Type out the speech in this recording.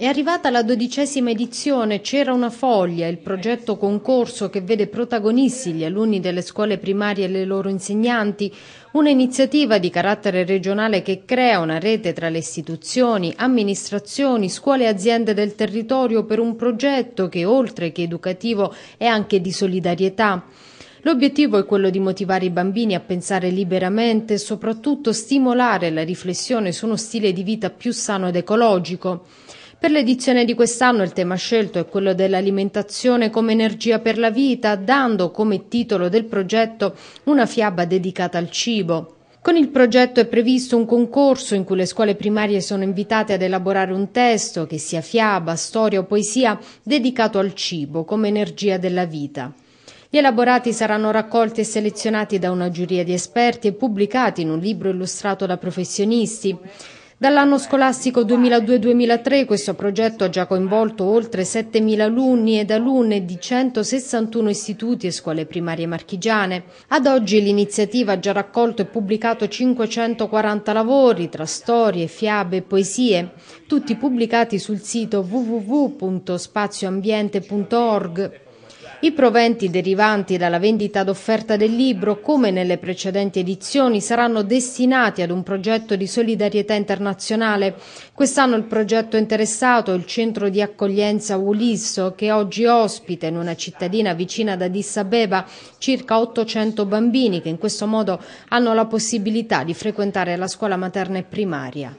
È arrivata la dodicesima edizione, c'era una foglia, il progetto concorso che vede protagonisti gli alunni delle scuole primarie e le loro insegnanti, un'iniziativa di carattere regionale che crea una rete tra le istituzioni, amministrazioni, scuole e aziende del territorio per un progetto che oltre che educativo è anche di solidarietà. L'obiettivo è quello di motivare i bambini a pensare liberamente e soprattutto stimolare la riflessione su uno stile di vita più sano ed ecologico. Per l'edizione di quest'anno il tema scelto è quello dell'alimentazione come energia per la vita, dando come titolo del progetto una fiaba dedicata al cibo. Con il progetto è previsto un concorso in cui le scuole primarie sono invitate ad elaborare un testo, che sia fiaba, storia o poesia, dedicato al cibo come energia della vita. Gli elaborati saranno raccolti e selezionati da una giuria di esperti e pubblicati in un libro illustrato da professionisti. Dall'anno scolastico 2002-2003 questo progetto ha già coinvolto oltre 7.000 alunni ed alunne di 161 istituti e scuole primarie marchigiane. Ad oggi l'iniziativa ha già raccolto e pubblicato 540 lavori tra storie, fiabe e poesie, tutti pubblicati sul sito www.spazioambiente.org. I proventi derivanti dalla vendita d'offerta del libro, come nelle precedenti edizioni, saranno destinati ad un progetto di solidarietà internazionale. Quest'anno il progetto interessato è il centro di accoglienza Ulisso, che oggi ospita in una cittadina vicina ad Addis Abeba circa 800 bambini che in questo modo hanno la possibilità di frequentare la scuola materna e primaria.